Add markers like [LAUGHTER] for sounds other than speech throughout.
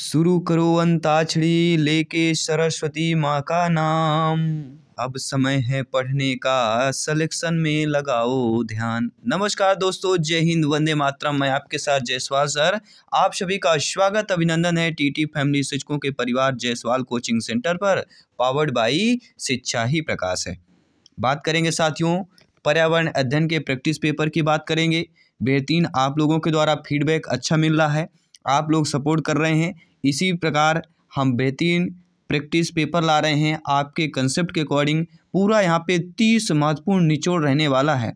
शुरू करो अंताक्षरी लेके सरस्वती माँ का नाम अब समय है पढ़ने का सिलेक्शन में लगाओ ध्यान नमस्कार दोस्तों जय हिंद वंदे मातरम मैं आपके साथ जयसवाल सर आप सभी का स्वागत अभिनंदन है टीटी फैमिली शिक्षकों के परिवार जयसवाल कोचिंग सेंटर पर पावर्ड बाई शिक्षा ही प्रकाश है बात करेंगे साथियों पर्यावरण अध्ययन के प्रैक्टिस पेपर की बात करेंगे बेहतरीन आप लोगों के द्वारा फीडबैक अच्छा मिल रहा है आप लोग सपोर्ट कर रहे हैं इसी प्रकार हम बेहतरीन प्रैक्टिस पेपर ला रहे हैं आपके कंसेप्ट के अकॉर्डिंग पूरा यहाँ पे तीस महत्वपूर्ण निचोड़ रहने वाला है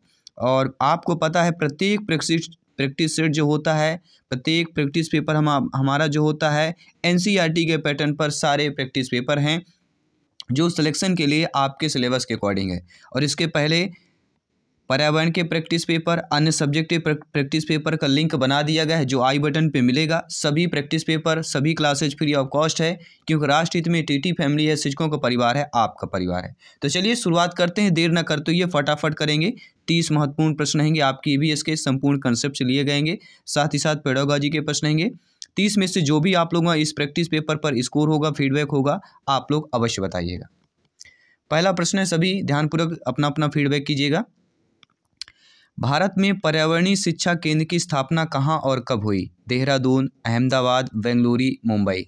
और आपको पता है प्रत्येक प्रैक्टिस प्रैक्टिस सेट जो होता है प्रत्येक प्रैक्टिस पेपर हम हमारा जो होता है एन e के पैटर्न पर सारे प्रैक्टिस पेपर हैं जो सिलेक्शन के लिए आपके सिलेबस के अकॉर्डिंग है और इसके पहले पर्यावरण के प्रैक्टिस पेपर अन्य सब्जेक्ट के प्रैक्टिस पेपर का लिंक बना दिया गया है जो आई बटन पे मिलेगा सभी प्रैक्टिस पेपर सभी क्लासेज फ्री ऑफ कॉस्ट है क्योंकि राष्ट्रहित में टीटी फैमिली है शिक्षकों का परिवार है आपका परिवार है तो चलिए शुरुआत करते हैं देर ना करते हुए फटाफट करेंगे तीस महत्वपूर्ण प्रश्न रहेंगे आपके ई e इसके संपूर्ण कंसेप्ट लिए गएंगे साथ ही साथ पेडोगाजी के प्रश्न रहेंगे तीस में से जो भी आप लोगों इस प्रैक्टिस पेपर पर स्कोर होगा फीडबैक होगा आप लोग अवश्य बताइएगा पहला प्रश्न है सभी ध्यानपूर्वक अपना अपना फीडबैक कीजिएगा भारत में पर्यावरणीय शिक्षा केंद्र की स्थापना कहाँ और कब हुई देहरादून अहमदाबाद बेंगलुरु मुंबई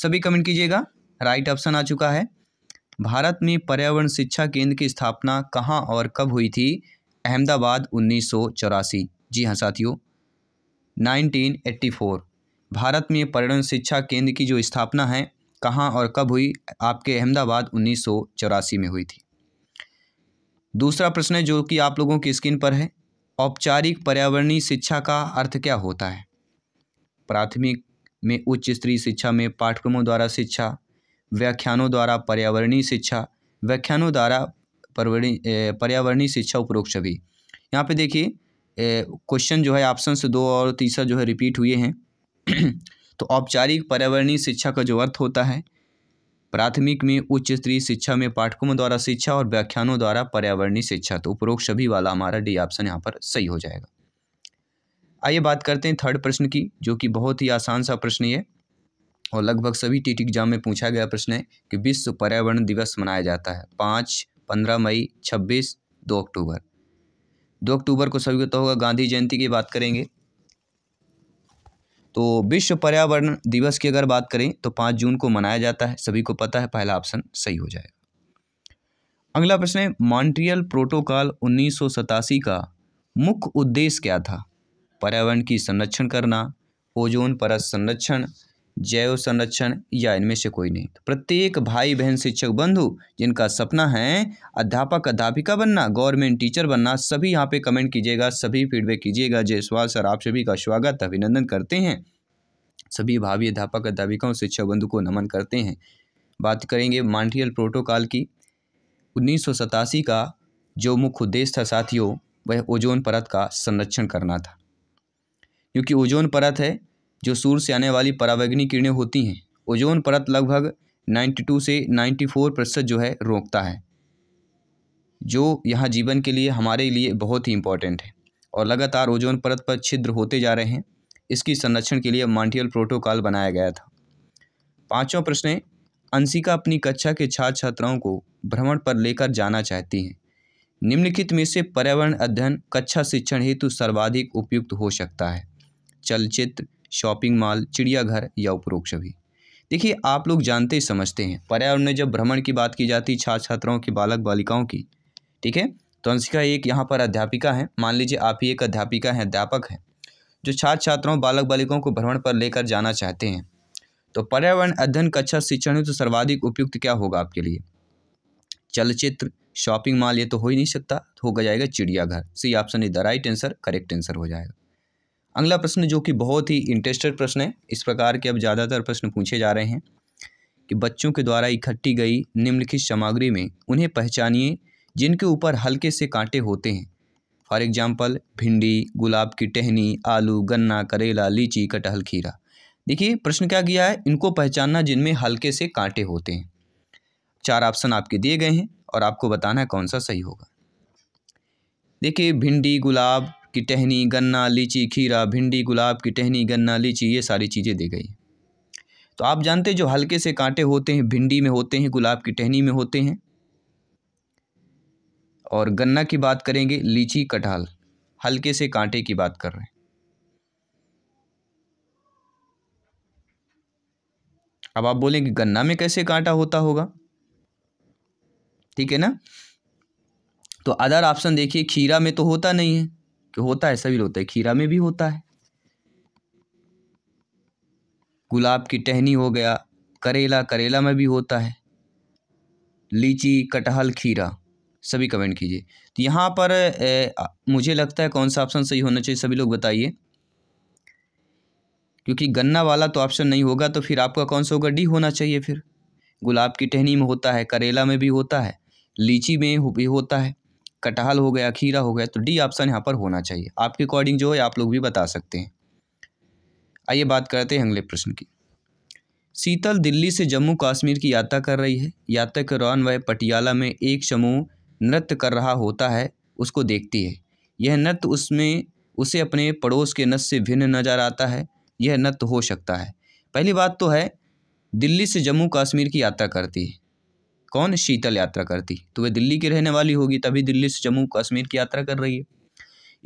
सभी कमेंट कीजिएगा राइट ऑप्शन आ चुका है भारत में पर्यावरण शिक्षा केंद्र की स्थापना कहाँ और कब हुई थी अहमदाबाद उन्नीस जी हाँ साथियों 1984 भारत में पर्यावरण शिक्षा केंद्र की जो स्थापना है कहाँ और कब हुई आपके अहमदाबाद उन्नीस में हुई थी दूसरा प्रश्न है जो कि आप लोगों की स्क्रीन पर है औपचारिक पर्यावरणीय शिक्षा का अर्थ क्या होता है प्राथमिक में उच्च स्तरीय शिक्षा में पाठ्यक्रमों द्वारा शिक्षा व्याख्यानों द्वारा पर्यावरणीय शिक्षा व्याख्यानों द्वारा पर्यावरणीय शिक्षा उपरोक्त छवि यहाँ पे देखिए क्वेश्चन जो है ऑप्शन से दो और तीसरा जो है रिपीट हुए हैं [CLEARS THROAT] तो औपचारिक पर्यावरणीय शिक्षा का जो अर्थ होता है प्राथमिक में उच्च स्तरीय शिक्षा में पाठकों द्वारा शिक्षा और व्याख्यानों द्वारा पर्यावरणीय शिक्षा तो उपरोक्त सभी वाला हमारा डी ऑप्शन यहाँ पर सही हो जाएगा आइए बात करते हैं थर्ड प्रश्न की जो कि बहुत ही आसान सा प्रश्न है और लगभग सभी टी एग्जाम में पूछा गया प्रश्न है कि विश्व पर्यावरण दिवस मनाया जाता है पाँच पंद्रह मई छब्बीस दो अक्टूबर दो अक्टूबर को सभी को तो होगा गांधी जयंती की बात करेंगे तो विश्व पर्यावरण दिवस की अगर बात करें तो पाँच जून को मनाया जाता है सभी को पता है पहला ऑप्शन सही हो जाएगा अगला प्रश्न है मॉन्ट्रियल प्रोटोकॉल उन्नीस का मुख्य उद्देश्य क्या था पर्यावरण की संरक्षण करना ओजोन परत संरक्षण जैव संरक्षण या इनमें से कोई नहीं तो प्रत्येक भाई बहन शिक्षक बंधु जिनका सपना है अध्यापक अध्यापिका बनना गवर्नमेंट टीचर बनना सभी यहाँ पे कमेंट कीजिएगा सभी फीडबैक कीजिएगा जयसवाल सर आप सभी का स्वागत अभिनंदन करते हैं सभी भावी अध्यापक अध्यापिकाओं शिक्षक बंधु को नमन करते हैं बात करेंगे मॉन्ट्रियल प्रोटोकॉल की उन्नीस का जो मुख्य उद्देश्य था साथियों वह ओजोन परत का संरक्षण करना था क्योंकि ओजोन परत है जो सूर्य से आने वाली परावैग्नी किरणें होती हैं ओजोन परत लगभग 92 से 94 प्रतिशत जो है रोकता है जो यहाँ जीवन के लिए हमारे लिए बहुत ही इंपॉर्टेंट है और लगातार ओजोन परत पर छिद्र होते जा रहे हैं इसकी संरक्षण के लिए मॉन्टियल प्रोटोकॉल बनाया गया था पाँचों प्रश्न अंशिका अपनी कक्षा के छात्र छात्राओं को भ्रमण पर लेकर जाना चाहती हैं निम्नलिखित में से पर्यावरण अध्ययन कक्षा शिक्षण हेतु सर्वाधिक उपयुक्त हो सकता है चलचित्र शॉपिंग मॉल चिड़ियाघर या उपरोक्ष भी देखिए आप लोग जानते ही समझते हैं पर्यावरण में जब भ्रमण की बात की जाती है छात्र छात्राओं की बालक बालिकाओं की ठीक है तो अंशिका एक यहाँ पर अध्यापिका है मान लीजिए आप ही एक अध्यापिका हैं अध्यापक हैं जो छात्र छात्राओं बालक बालिकाओं को भ्रमण पर लेकर जाना चाहते हैं तो पर्यावरण अध्ययन कक्षा शिक्षण तो सर्वाधिक उपयुक्त क्या होगा आपके लिए चलचित्र शॉपिंग मॉल ये तो हो ही नहीं सकता होगा जाएगा चिड़ियाघर सी ऑप्शन इधर the right answer correct answer हो जाएगा अगला प्रश्न जो कि बहुत ही इंटरेस्टेड प्रश्न है इस प्रकार के अब ज़्यादातर प्रश्न पूछे जा रहे हैं कि बच्चों के द्वारा इकट्ठी गई निम्नलिखित सामग्री में उन्हें पहचानिए जिनके ऊपर हल्के से कांटे होते हैं फॉर एग्जाम्पल भिंडी गुलाब की टहनी आलू गन्ना करेला लीची कटहल खीरा देखिए प्रश्न क्या किया है इनको पहचानना जिनमें हल्के से कांटे होते हैं चार ऑप्शन आपके दिए गए हैं और आपको बताना है कौन सा सही होगा देखिए भिंडी गुलाब की टहनी गन्ना लीची खीरा भिंडी गुलाब की टहनी गन्ना लीची ये सारी चीज़ें दी गई तो आप जानते जो हल्के से कांटे होते हैं भिंडी में होते हैं गुलाब की टहनी में होते हैं और गन्ना की बात करेंगे लीची कटहल हल्के से कांटे की बात कर रहे हैं अब आप बोलेंगे गन्ना में कैसे कांटा होता होगा ठीक है ना तो अदर ऑप्शन देखिए खीरा में तो होता नहीं है होता है सभी होता है खीरा में भी होता है गुलाब की टहनी हो गया करेला करेला में भी होता है लीची कटहल खीरा सभी कमेंट कीजिए तो यहाँ पर ए, मुझे लगता है कौन सा ऑप्शन सही होना चाहिए सभी लोग बताइए क्योंकि गन्ना वाला तो ऑप्शन नहीं होगा तो फिर आपका कौन सा होगा डी होना चाहिए फिर गुलाब की टहनी में होता है करेला में भी होता है लीची में भी होता है कटहल हो गया खीरा हो गया तो डी ऑप्शन यहाँ पर होना चाहिए आपके अकॉर्डिंग जो है आप लोग भी बता सकते हैं आइए बात करते हैं अगले प्रश्न की शीतल दिल्ली से जम्मू कश्मीर की यात्रा कर रही है यात्रा के दौरान वह पटियाला में एक समूह नृत्य कर रहा होता है उसको देखती है यह नृत्य उसमें उसे अपने पड़ोस के नृत्य से भिन्न नजर आता है यह नृत्य हो सकता है पहली बात तो है दिल्ली से जम्मू कश्मीर की यात्रा करती है कौन शीतल यात्रा करती तो वह दिल्ली की रहने वाली होगी तभी दिल्ली से जम्मू कश्मीर की यात्रा कर रही है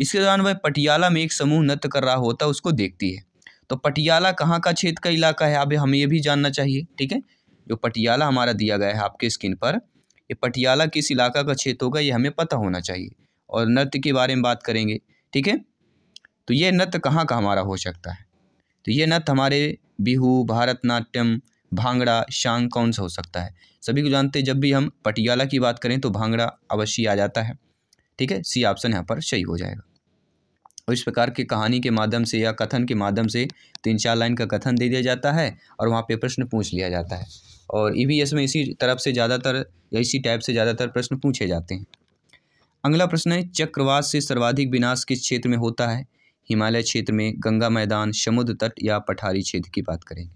इसके दौरान वह पटियाला में एक समूह नृत्य कर रहा होता है उसको देखती है तो पटियाला कहाँ का क्षेत्र का इलाका है अब हमें ये भी जानना चाहिए ठीक है जो पटियाला हमारा दिया गया है आपके स्किन पर ये पटियाला किस इलाका का क्षेत्र होगा ये हमें पता होना चाहिए और नृत्य के बारे में बात करेंगे ठीक है तो ये नृत्य कहाँ का हमारा हो सकता है तो ये नृत्य हमारे बिहू भारतनाट्यम भांगड़ा शांग कौन सा हो सकता है सभी को जानते हैं जब भी हम पटियाला की बात करें तो भांगड़ा अवश्य आ जाता है ठीक है सी ऑप्शन यहाँ पर सही हो जाएगा और इस प्रकार के कहानी के माध्यम से या कथन के माध्यम से तीन चार लाइन का कथन दे दिया जाता है और वहाँ पे प्रश्न पूछ लिया जाता है और ई में इसी तरफ से ज़्यादातर या इसी टाइप से ज़्यादातर प्रश्न पूछे जाते हैं अगला प्रश्न है चक्रवात से सर्वाधिक विनाश किस क्षेत्र में होता है हिमालय क्षेत्र में गंगा मैदान समुद्र तट या पठारी क्षेत्र की बात करेंगे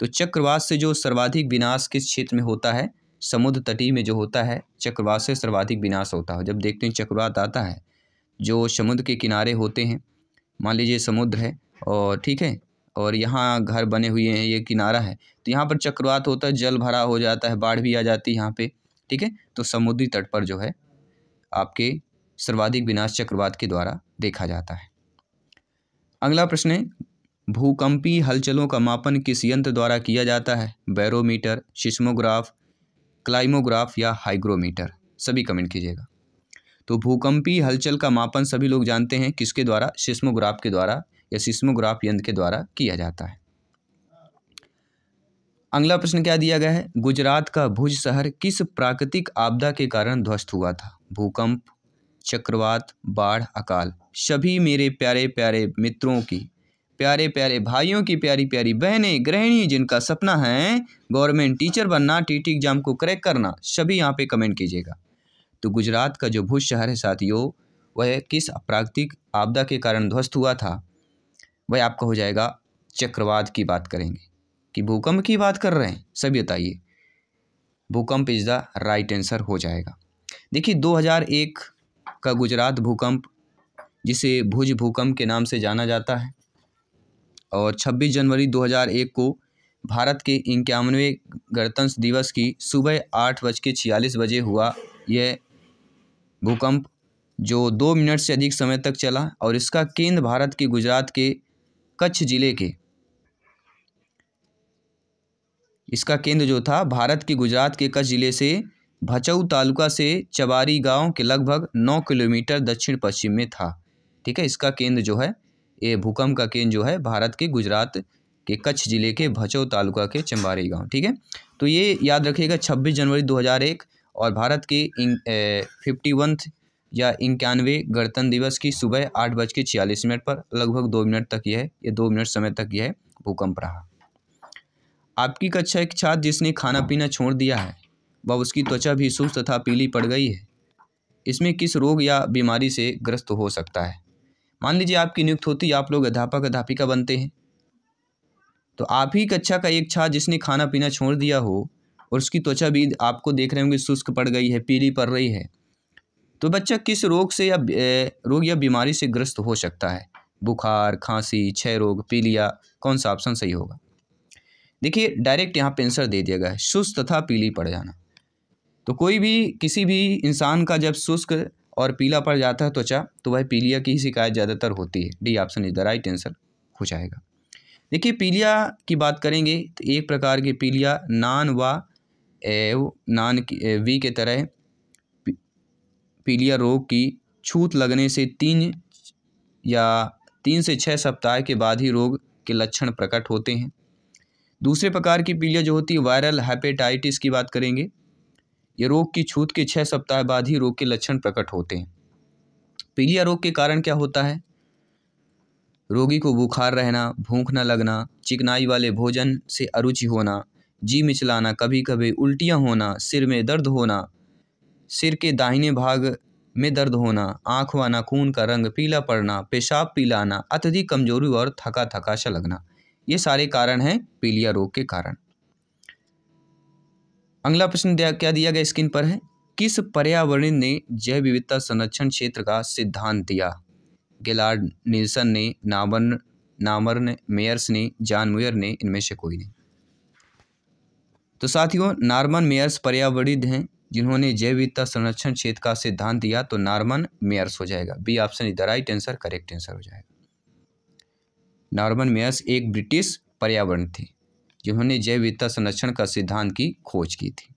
तो चक्रवात से जो सर्वाधिक विनाश किस क्षेत्र में होता है समुद्र तटी में जो होता है चक्रवात से सर्वाधिक विनाश होता है जब देखते हैं चक्रवात आता है जो समुद्र के किनारे होते हैं मान लीजिए समुद्र है और ठीक है और यहाँ घर बने हुए हैं ये किनारा है तो यहाँ पर चक्रवात होता है जल भरा हो जाता है बाढ़ भी आ जाती है यहाँ पे ठीक है तो समुद्री तट पर जो है आपके सर्वाधिक विनाश चक्रवात के द्वारा देखा जाता है अगला प्रश्न है भूकंपी हलचलों का मापन किस यंत्र द्वारा किया जाता है बैरोमीटर सिस्मोग्राफ क्लाइमोग्राफ या हाइग्रोमीटर सभी कमेंट कीजिएगा तो भूकंपी हलचल का मापन सभी लोग जानते हैं किसके द्वारा सिस्मोग्राफ के द्वारा या सिस्मोग्राफ यंत्र के द्वारा किया जाता है अगला प्रश्न क्या दिया गया है गुजरात का भुज शहर किस प्राकृतिक आपदा के कारण ध्वस्त हुआ था भूकंप चक्रवात बाढ़ अकाल सभी मेरे प्यारे प्यारे मित्रों की प्यारे प्यारे भाइयों की प्यारी प्यारी बहनें गृहिणी जिनका सपना है गवर्नमेंट टीचर बनना टीटी एग्ज़ाम को क्रैक करना सभी यहाँ पे कमेंट कीजिएगा तो गुजरात का जो भुज शहर है साथियों वह किस प्राकृतिक आपदा के कारण ध्वस्त हुआ था वह आपका हो जाएगा चक्रवात की बात करेंगे कि भूकंप की बात कर रहे हैं सभी बताइए भूकंप इज द राइट आंसर हो जाएगा देखिए एक का गुजरात भूकंप जिसे भुज भूकंप के नाम से जाना जाता है और 26 जनवरी 2001 को भारत के इक्यावनवे गणतंत्र दिवस की सुबह आठ बज के छियालीस बजे हुआ यह भूकंप जो दो मिनट से अधिक समय तक चला और इसका केंद्र भारत के गुजरात के कच्छ ज़िले के इसका केंद्र जो था भारत के गुजरात के कच्छ ज़िले से भचऊ तालुका से चबारी गांव के लगभग नौ किलोमीटर दक्षिण पश्चिम में था ठीक है इसका केंद्र जो है ये भूकंप का केंद्र जो है भारत के गुजरात के कच्छ ज़िले के भचौ तालुका के चंबारी गांव ठीक है तो ये याद रखिएगा 26 जनवरी 2001 और भारत के फिफ्टी वंथ या इक्यानवे गणतंत्र दिवस की सुबह आठ बज के छियालीस मिनट पर लगभग दो मिनट तक यह है ये दो मिनट समय तक यह भूकंप रहा आपकी कक्षा एक छात्र जिसने खाना पीना छोड़ दिया है वह उसकी त्वचा भी सुस्त तथा पीली पड़ गई है इसमें किस रोग या बीमारी से ग्रस्त हो सकता है मान लीजिए आपकी नियुक्त होती आप लोग अध्यापक अध्यापिका बनते हैं तो आप ही कक्षा का एक छात्र जिसने खाना पीना छोड़ दिया हो और उसकी त्वचा भी आपको देख रहे होंगे शुष्क पड़ गई है पीली पड़ रही है तो बच्चा किस रोग से या रोग या बीमारी से ग्रस्त हो सकता है बुखार खांसी क्षय रोग पीलिया कौन सा ऑप्शन सही होगा देखिए डायरेक्ट यहाँ पे आंसर दे दिया गया है शुष्क तथा पीली पड़ जाना तो कोई भी किसी भी इंसान का जब शुष्क और पीला पड़ जाता है त्वचा तो वह पीलिया की ही शिकायत ज़्यादातर होती है D option is the right answer हो जाएगा देखिए पीलिया की बात करेंगे तो एक प्रकार की पीलिया नान व नान की ए, वी के तरह पी, पीलिया रोग की छूत लगने से तीन या तीन से छः सप्ताह के बाद ही रोग के लक्षण प्रकट होते हैं दूसरे प्रकार की पीलिया जो होती है वायरल हेपेटाइटिस की बात करेंगे ये रोग की छूत के छः सप्ताह बाद ही रोग के लक्षण प्रकट होते हैं पीलिया रोग के कारण क्या होता है रोगी को बुखार रहना भूख न लगना चिकनाई वाले भोजन से अरुचि होना जी मिचलाना कभी कभी उल्टियाँ होना सिर में दर्द होना सिर के दाहिने भाग में दर्द होना आँख व नाखून का रंग पीला पड़ना पेशाब पीलाना अत्यधिक कमजोरी और थका थका सा लगना ये सारे कारण हैं पीलिया रोग के कारण अगला प्रश्न क्या दिया गया स्क्रीन पर है किस पर्यावरण ने जैव विविधता संरक्षण क्षेत्र का सिद्धांत दिया गेलार्ड नीलसन ने नाबन नामर्न मेयर्स ने जान मुयर ने इनमें से कोई नहीं तो साथियों नार्मन मेयर्स पर्यावरणीद हैं जिन्होंने जैव विविधता संरक्षण क्षेत्र का सिद्धांत दिया तो नार्मन मेयर्स हो जाएगा B option is the right answer correct answer हो जाएगा नार्मन मेयर्स एक ब्रिटिश पर्यावरण थे जिन्होंने जैव विविधता संरक्षण का सिद्धांत की खोज की थी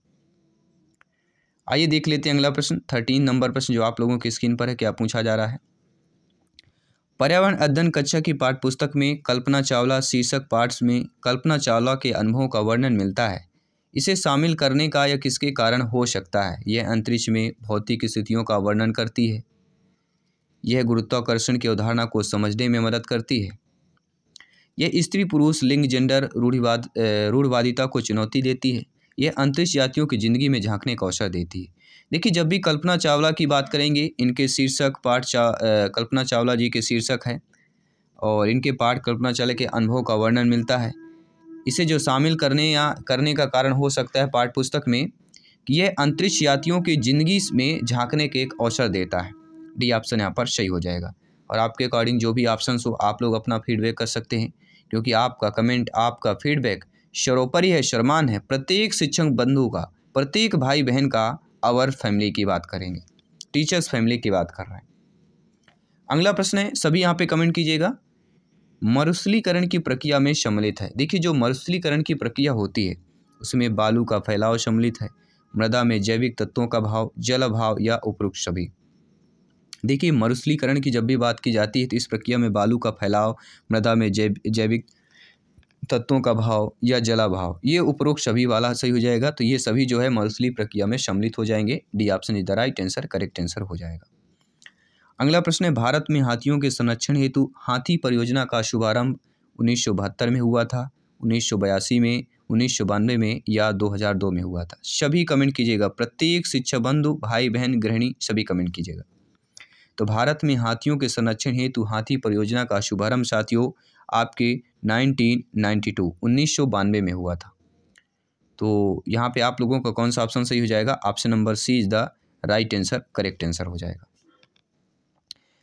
आइए देख लेते हैं अगला प्रश्न थर्टीन नंबर प्रश्न जो आप लोगों की स्क्रीन पर है क्या पूछा जा रहा है पर्यावरण अध्ययन कक्षा की पाठ पुस्तक में कल्पना चावला शीर्षक पाठ में कल्पना चावला के अनुभवों का वर्णन मिलता है इसे शामिल करने का या किसके कारण हो सकता है यह अंतरिक्ष में भौतिक स्थितियों का वर्णन करती है यह गुरुत्वाकर्षण की अवधारणा को समझने में मदद करती है यह स्त्री पुरुष लिंग जेंडर रूढ़िवाद रूढ़वादिता को चुनौती देती है यह अंतरिक्ष जातियों की ज़िंदगी में झांकने का अवसर देती है देखिए जब भी कल्पना चावला की बात करेंगे इनके शीर्षक पाठ चा कल्पना चावला जी के शीर्षक है और इनके पाठ कल्पना चावला के अनुभव का वर्णन मिलता है इसे जो शामिल करने या करने का कारण हो सकता है पाठ पुस्तक में कि यह अंतरिक्ष यात्रियों की ज़िंदगी में झांकने के एक अवसर देता है डी ऑप्शन यहाँ पर सही हो जाएगा और आपके अकॉर्डिंग जो भी ऑप्शन हो आप लोग अपना फीडबैक कर सकते हैं क्योंकि आपका कमेंट आपका फीडबैक सरोपरि है शर्मान है प्रत्येक शिक्षक बंधु का प्रत्येक भाई बहन का आवर फैमिली की बात करेंगे टीचर्स फैमिली की बात कर रहे हैं अगला प्रश्न है सभी यहाँ पे कमेंट कीजिएगा मरुसलीकरण की प्रक्रिया में सम्मिलित है देखिए जो मरुसलीकरण की प्रक्रिया होती है उसमें बालू का फैलाव सम्मिलित है मृदा में जैविक तत्वों का भाव जल अभाव या उपरोक्त सभी देखिए मरुस्लीकरण की जब भी बात की जाती है तो इस प्रक्रिया में बालू का फैलाव मृदा में जैव जैविक तत्वों का भाव या जलाभाव ये उपरोक्त सभी वाला सही हो जाएगा तो ये सभी जो है मरुस्ली प्रक्रिया में सम्मिलित हो जाएंगे D option is the right answer correct answer हो जाएगा अगला प्रश्न है भारत में हाथियों के संरक्षण हेतु हाथी परियोजना का शुभारंभ उन्नीस में हुआ था उन्नीस में उन्नीस में या 2002 में हुआ था सभी कमेंट कीजिएगा प्रत्येक शिक्षा बंधु भाई बहन गृहिणी सभी कमेंट कीजिएगा तो भारत में हाथियों के संरक्षण हेतु हाथी परियोजना का शुभारंभ साथियों आपके 1992 1992 में हुआ था तो यहाँ पे आप लोगों का कौन सा ऑप्शन सही हो जाएगा option number C is the right answer correct answer हो जाएगा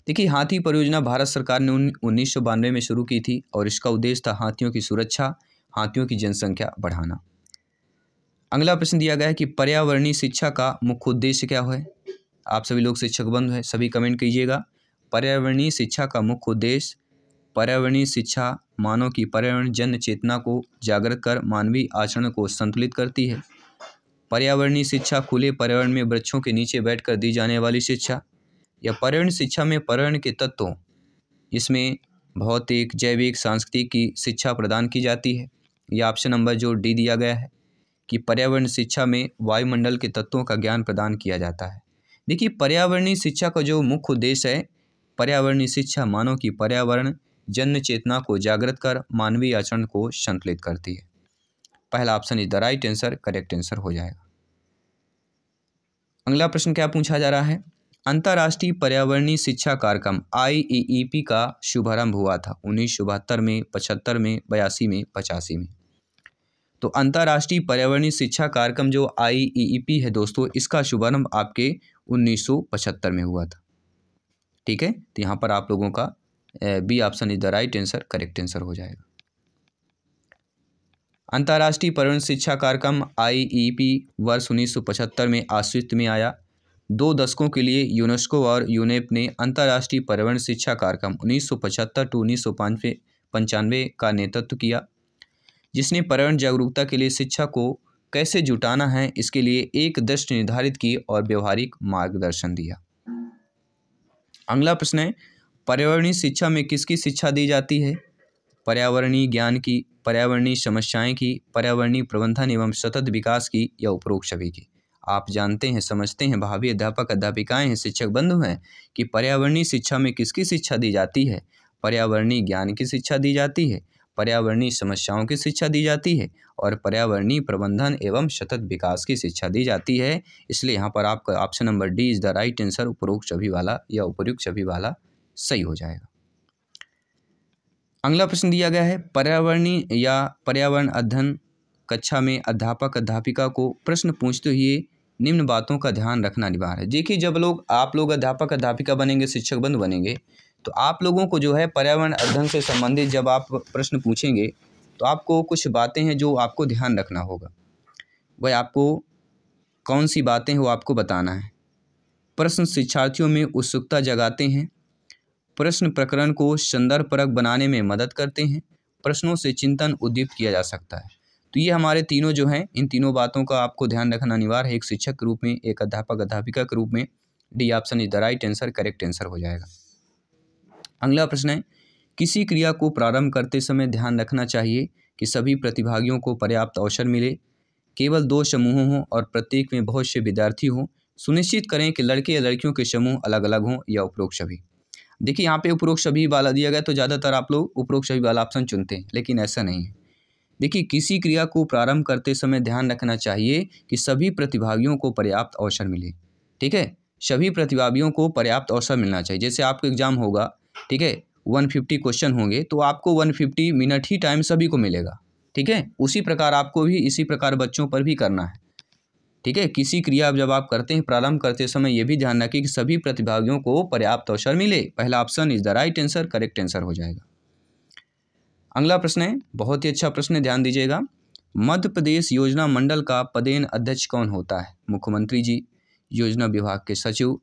देखिए हाथी परियोजना भारत सरकार ने उन्नीस में शुरू की थी और इसका उद्देश्य था हाथियों की सुरक्षा हाथियों की जनसंख्या बढ़ाना अगला प्रश्न दिया गया है कि पर्यावरणीय शिक्षा का मुख्य उद्देश्य क्या है आप सभी लोग शिक्षक बंधु हैं सभी कमेंट कीजिएगा पर्यावरणीय शिक्षा का मुख्य उद्देश्य पर्यावरणीय शिक्षा मानव की पर्यावरण जन चेतना को जागृत कर मानवीय आचरण को संतुलित करती है पर्यावरणीय शिक्षा खुले पर्यावरण में वृक्षों के नीचे बैठकर दी जाने वाली शिक्षा या पर्यावरण शिक्षा में पर्यावरण के तत्वों इसमें भौतिक जैविक सांस्कृतिक की शिक्षा प्रदान की जाती है यह ऑप्शन नंबर जो डी दिया गया है कि पर्यावरण शिक्षा में वायुमंडल के तत्वों का ज्ञान प्रदान किया जाता है देखिए पर्यावरणीय शिक्षा का जो मुख्य उद्देश्य है पर्यावरणीय शिक्षा मानव की पर्यावरण जन चेतना को जागृत कर मानवीय आचरण को संतुलित करती है पहला option is the right answer correct answer हो जाएगा अगला प्रश्न क्या पूछा जा रहा है अंतर्राष्ट्रीय पर्यावरणीय शिक्षा कार्यक्रम आई e e का शुभारंभ हुआ था उन्नीस में पचहत्तर में बयासी में पचासी में तो अंतर्राष्ट्रीय पर्यावरणीय शिक्षा कार्यक्रम जो आई e e है दोस्तों इसका शुभारंभ आपके 1975 में हुआ था ठीक है तो यहाँ पर आप लोगों का B option is the right answer correct answer हो जाएगा अंतर्राष्ट्रीय पर्यावरण शिक्षा कार्यक्रम आईईपी e वर्ष उन्नीस में अस्तित्व में आया दो दशकों के लिए यूनेस्को और यूनेप ने अंतर्राष्ट्रीय पर्यावरण शिक्षा कार्यक्रम उन्नीस पचहत्तर टू उन्नीस सौ का नेतृत्व किया जिसने पर्यावरण जागरूकता के लिए शिक्षा को कैसे जुटाना है इसके लिए एक दृष्टि निर्धारित की और व्यवहारिक मार्गदर्शन दिया अगला प्रश्न है पर्यावरणीय शिक्षा में किसकी शिक्षा दी जाती है पर्यावरणीय ज्ञान की पर्यावरणीय समस्याएं की पर्यावरणीय प्रबंधन एवं सतत विकास की या उपरोक्त सभी की आप जानते हैं समझते हैं भावी अध्यापक अध्यापिकाएं हैं शिक्षक बंधु हैं कि पर्यावरणीय शिक्षा में किसकी शिक्षा दी जाती है पर्यावरणीय ज्ञान की शिक्षा दी जाती है पर्यावरणीय समस्याओं की शिक्षा दी जाती है और पर्यावरणीय प्रबंधन एवं सतत विकास की शिक्षा दी जाती है इसलिए यहाँ पर आपका option number D is the right answer उपरोक्त सभी वाला या उपरुक्त सभी वाला सही हो जाएगा अगला प्रश्न दिया गया है पर्यावरणीय या पर्यावरण अध्ययन कक्षा में अध्यापक अध्यापिका को प्रश्न पूछते हुए निम्न बातों का ध्यान रखना अनिवार्य है देखिए जब लोग आप लोग अध्यापक अध्यापिका बनेंगे शिक्षक बंद बनेंगे तो आप लोगों को जो है पर्यावरण अध्ययन से संबंधित जब आप प्रश्न पूछेंगे तो आपको कुछ बातें हैं जो आपको ध्यान रखना होगा वह आपको कौन सी बातें हैं वो आपको बताना है प्रश्न शिक्षार्थियों में उत्सुकता जगाते हैं प्रश्न प्रकरण को संदर्भ परक बनाने में मदद करते हैं प्रश्नों से चिंतन उद्दीप्त किया जा सकता है तो ये हमारे तीनों जो हैं इन तीनों बातों का आपको ध्यान रखना अनिवार्य है एक शिक्षक के रूप में एक अध्यापक अध्यापिका के रूप में D option is the right answer correct answer हो जाएगा अगला प्रश्न है किसी क्रिया को प्रारंभ करते समय ध्यान रखना चाहिए कि सभी प्रतिभागियों को पर्याप्त अवसर मिले केवल दो समूह हों और प्रत्येक में बहुत से विद्यार्थी हों सुनिश्चित करें कि लड़के या लड़कियों के समूह अलग अलग हों या उपरोक्त सभी देखिए यहाँ पे उपरोक्त सभी वाला दिया गया तो ज़्यादातर आप लोग उपरोक्त सभी वाला ऑप्शन चुनते हैं लेकिन ऐसा नहीं है देखिए किसी क्रिया को प्रारंभ करते समय ध्यान रखना चाहिए कि सभी प्रतिभागियों को पर्याप्त अवसर मिले ठीक है सभी प्रतिभागियों को पर्याप्त अवसर मिलना चाहिए जैसे आपका एग्जाम होगा ठीक है वन फिफ्टी क्वेश्चन होंगे तो आपको वन फिफ्टी मिनट ही टाइम सभी को मिलेगा ठीक है उसी प्रकार आपको भी इसी प्रकार बच्चों पर भी करना है ठीक है किसी क्रिया जब आप करते हैं प्रारंभ करते समय यह भी ध्यान रखें कि सभी प्रतिभागियों को पर्याप्त अवसर मिले पहला option is the right answer correct answer हो जाएगा अगला प्रश्न है बहुत ही अच्छा प्रश्न ध्यान दीजिएगा मध्य प्रदेश योजना मंडल का पदेन अध्यक्ष कौन होता है मुख्यमंत्री जी योजना विभाग के सचिव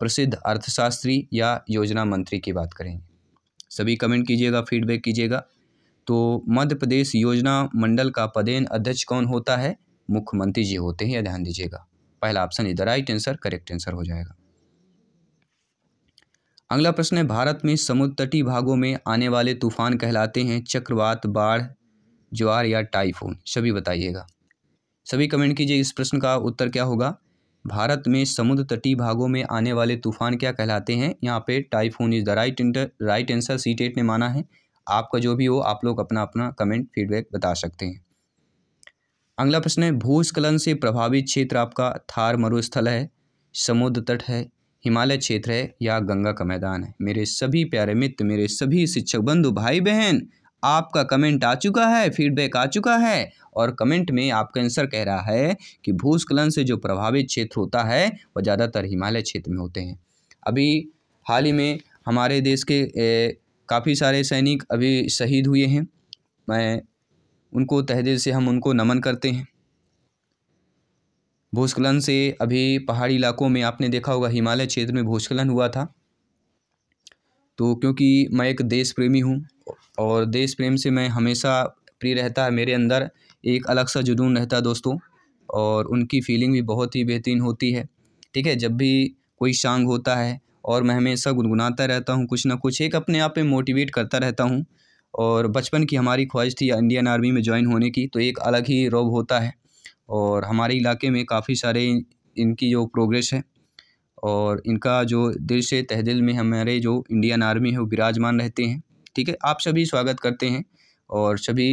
प्रसिद्ध अर्थशास्त्री या योजना मंत्री की बात करेंगे सभी कमेंट कीजिएगा फीडबैक कीजिएगा तो मध्य प्रदेश योजना मंडल का पदेन अध्यक्ष कौन होता है मुख्यमंत्री जी होते हैं यह ध्यान दीजिएगा पहला ऑप्शन इधर राइट आंसर करेक्ट आंसर हो जाएगा अगला प्रश्न है भारत में समुद्र तटीय भागों में आने वाले तूफान कहलाते हैं चक्रवात बाढ़ ज्वार या टाइफून सभी बताइएगा सभी कमेंट कीजिए इस प्रश्न का उत्तर क्या होगा भारत में समुद्र तटीय भागों में आने वाले तूफान क्या कहलाते हैं यहाँ पे typhoon is the right inter right answer CTET ने माना है आपका जो भी हो आप लोग अपना अपना कमेंट फीडबैक बता सकते हैं अगला प्रश्न है भूस्खलन से प्रभावित क्षेत्र आपका थार मरुस्थल है समुद्र तट है हिमालय क्षेत्र है या गंगा का मैदान है मेरे सभी प्यारे मित्र मेरे सभी शिक्षक बंधु भाई बहन आपका कमेंट आ चुका है फीडबैक आ चुका है और कमेंट में आपका आंसर कह रहा है कि भूस्खलन से जो प्रभावित क्षेत्र होता है वह ज़्यादातर हिमालय क्षेत्र में होते हैं अभी हाल ही में हमारे देश के काफ़ी सारे सैनिक अभी शहीद हुए हैं मैं उनको तहदिल से हम उनको नमन करते हैं भूस्खलन से अभी पहाड़ी इलाकों में आपने देखा होगा हिमालय क्षेत्र में भूस्खलन हुआ था तो क्योंकि मैं एक देश प्रेमी हूँ और देश प्रेम से मैं हमेशा प्रिय रहता है मेरे अंदर एक अलग सा जुनून रहता है दोस्तों और उनकी फीलिंग भी बहुत ही बेहतरीन होती है ठीक है जब भी कोई शांग होता है और मैं हमेशा गुनगुनाता रहता हूँ कुछ ना कुछ एक अपने आप में मोटिवेट करता रहता हूँ और बचपन की हमारी ख्वाहिश थी इंडियन आर्मी में ज्वाइन होने की तो एक अलग ही रोब होता है और हमारे इलाके में काफ़ी सारे इनकी जो प्रोग्रेस है और इनका जो दिल से तहदिल में हमारे जो इंडियन आर्मी है वो विराजमान रहते हैं ठीक है आप सभी स्वागत करते हैं और सभी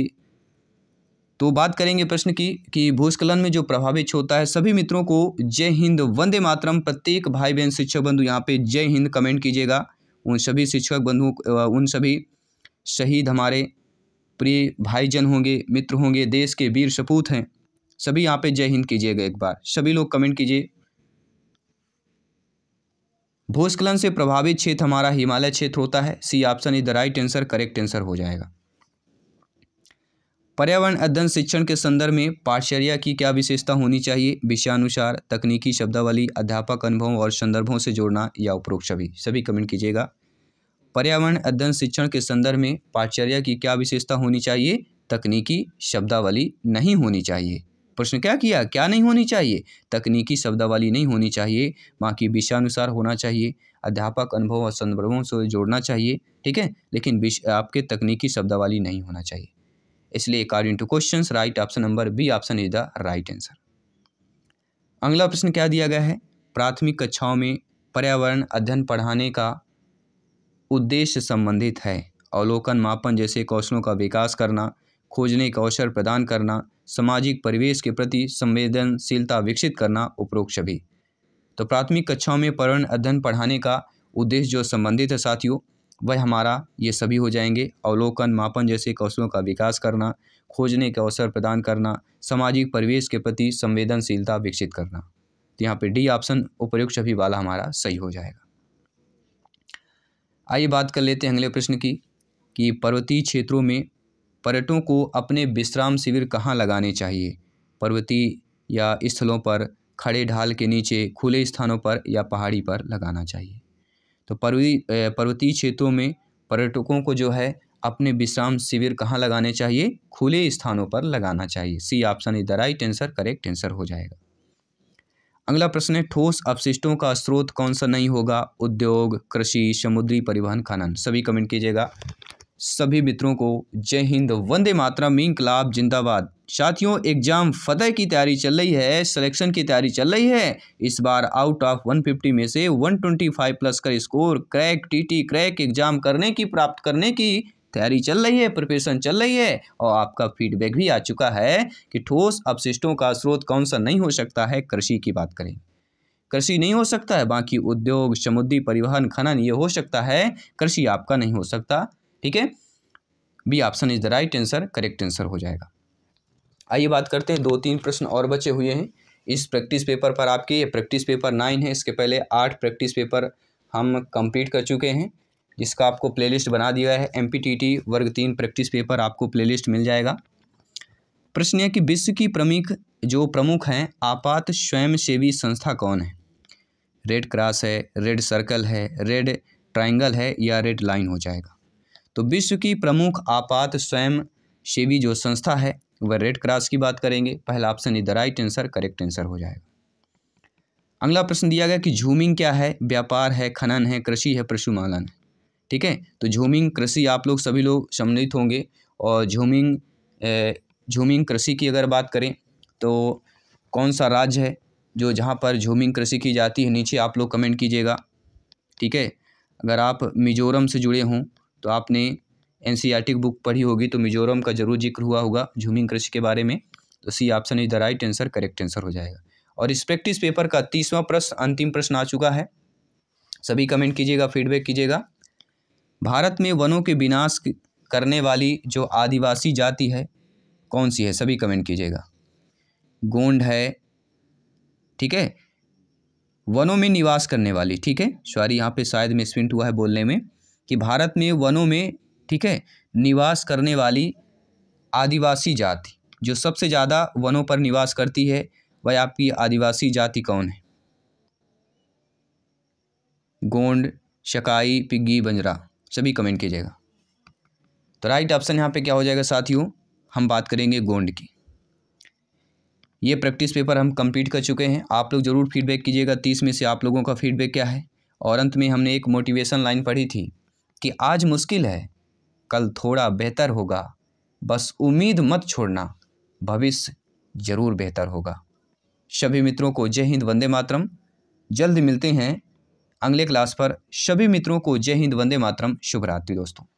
तो बात करेंगे प्रश्न की कि भूस्खलन में जो प्रभावित होता है सभी मित्रों को जय हिंद वंदे मातरम प्रत्येक भाई बहन शिक्षक बंधु यहाँ पे जय हिंद कमेंट कीजिएगा उन सभी शिक्षक बंधुओं उन सभी शहीद हमारे प्रिय भाईजन होंगे मित्र होंगे देश के वीर सपूत हैं सभी यहाँ पे जय हिंद कीजिएगा एक बार सभी लोग कमेंट कीजिए भूस्खलन से प्रभावित क्षेत्र हमारा हिमालय क्षेत्र होता है C option is the right answer correct answer हो जाएगा पर्यावरण अध्ययन शिक्षण के संदर्भ में पाठचर्या की क्या विशेषता होनी चाहिए विषयानुसार तकनीकी शब्दावली अध्यापक अनुभव और संदर्भों से जोड़ना या उपरोक्त सभी सभी कमेंट कीजिएगा पर्यावरण अध्ययन शिक्षण के संदर्भ में पाठचर्या की क्या विशेषता होनी चाहिए तकनीकी शब्दावली नहीं होनी चाहिए प्रश्न क्या किया क्या नहीं होनी चाहिए तकनीकी शब्दावली नहीं होनी चाहिए बाकी की विषयानुसार होना चाहिए अध्यापक अनुभव और संदर्भों से जोड़ना चाहिए ठीक है लेकिन आपके तकनीकी शब्दावली नहीं होना चाहिए इसलिए according to question right option number B option is the right answer अगला प्रश्न क्या दिया गया है प्राथमिक कक्षाओं में पर्यावरण अध्ययन पढ़ाने का उद्देश्य संबंधित है अवलोकन मापन जैसे कौशलों का विकास करना खोजने का अवसर प्रदान करना सामाजिक परिवेश के प्रति संवेदनशीलता विकसित करना उपरोक्त सभी तो प्राथमिक कक्षाओं में पर्यावरण अध्ययन पढ़ाने का उद्देश्य जो संबंधित है साथियों वह हमारा ये सभी हो जाएंगे अवलोकन मापन जैसे कौशलों का विकास करना खोजने के अवसर प्रदान करना सामाजिक परिवेश के प्रति संवेदनशीलता विकसित करना तो यहाँ पे डी ऑप्शन उपयुक्त सभी वाला हमारा सही हो जाएगा आइए बात कर लेते हैं अगले प्रश्न की कि पर्वतीय क्षेत्रों में पर्यटकों को अपने विश्राम शिविर कहाँ लगाने चाहिए पर्वतीय या स्थलों पर खड़े ढाल के नीचे खुले स्थानों पर या पहाड़ी पर लगाना चाहिए तो पर्वी पर्वतीय क्षेत्रों में पर्यटकों को जो है अपने विश्राम शिविर कहाँ लगाने चाहिए खुले स्थानों पर लगाना चाहिए C option is the right answer correct answer हो जाएगा अगला प्रश्न है ठोस अपशिष्टों का स्रोत कौन सा नहीं होगा उद्योग कृषि समुद्री परिवहन खनन सभी कमेंट कीजिएगा सभी मित्रों को जय हिंद वंदे मी इंकलाब जिंदाबाद साथियों एग्जाम फतेह की तैयारी चल रही है सिलेक्शन की तैयारी चल रही है इस बार आउट ऑफ 150 में से 125 प्लस का score crack TET crack exam करने की प्राप्त करने की तैयारी चल रही है प्रिपरेशन चल रही है और आपका फीडबैक भी आ चुका है कि ठोस अपशिष्टों का स्रोत कौन सा नहीं हो सकता है कृषि की बात करें कृषि नहीं हो सकता है बाकी उद्योग समुद्री परिवहन खनन ये हो सकता है कृषि आपका नहीं हो सकता ठीक है B option is the right answer correct answer हो जाएगा आइए बात करते हैं दो तीन प्रश्न और बचे हुए हैं इस प्रैक्टिस पेपर पर आपके ये प्रैक्टिस पेपर नाइन है इसके पहले आठ प्रैक्टिस पेपर हम कंप्लीट कर चुके हैं जिसका आपको प्लेलिस्ट बना दिया है एम वर्ग तीन प्रैक्टिस पेपर आपको प्लेलिस्ट मिल जाएगा प्रश्न है कि विश्व की प्रमुख जो प्रमुख हैं आपात स्वयंसेवी संस्था कौन है रेड क्रॉस है रेड सर्कल है रेड ट्राइंगल है या रेड लाइन हो जाएगा तो विश्व की प्रमुख आपात स्वयं सेवी जो संस्था है वह रेड क्रॉस की बात करेंगे पहला option is the right answer correct answer हो जाएगा अगला प्रश्न दिया गया कि झूमिंग क्या है व्यापार है खनन है कृषि है पशुपालन है ठीक है तो झूमिंग कृषि आप लोग सभी लोग सम्मिलित होंगे और झूमिंग झूमिंग कृषि की अगर बात करें तो कौन सा राज्य है जो जहाँ पर झूमिंग कृषि की जाती है नीचे आप लोग कमेंट कीजिएगा ठीक है अगर आप मिजोरम से जुड़े हों तो आपने एन सी बुक पढ़ी होगी तो मिजोरम का जरूर जिक्र हुआ होगा झूमिंग कृषि के बारे में तो C option is the right answer correct answer हो जाएगा और इस प्रैक्टिस पेपर का तीसवां प्रश्न अंतिम प्रश्न आ चुका है सभी कमेंट कीजिएगा फीडबैक कीजिएगा भारत में वनों के विनाश करने वाली जो आदिवासी जाति है कौन सी है सभी कमेंट कीजिएगा गोंड है ठीक है वनों में निवास करने वाली ठीक है सॉरी यहाँ पे शायद मिसप्रिंट हुआ है बोलने में कि भारत में वनों में ठीक है निवास करने वाली आदिवासी जाति जो सबसे ज़्यादा वनों पर निवास करती है वह आपकी आदिवासी जाति कौन है गोंड शकाई पिग्गी बंजरा सभी कमेंट कीजिएगा तो राइट ऑप्शन यहाँ पे क्या हो जाएगा साथियों हम बात करेंगे गोंड की ये प्रैक्टिस पेपर हम कंप्लीट कर चुके हैं आप लोग ज़रूर फीडबैक कीजिएगा तीस में से आप लोगों का फीडबैक क्या है और अंत में हमने एक मोटिवेशन लाइन पढ़ी थी कि आज मुश्किल है कल थोड़ा बेहतर होगा बस उम्मीद मत छोड़ना भविष्य ज़रूर बेहतर होगा सभी मित्रों को जय हिंद वंदे मातरम जल्द मिलते हैं अगले क्लास पर सभी मित्रों को जय हिंद वंदे मातरम शुभ रात्रि दोस्तों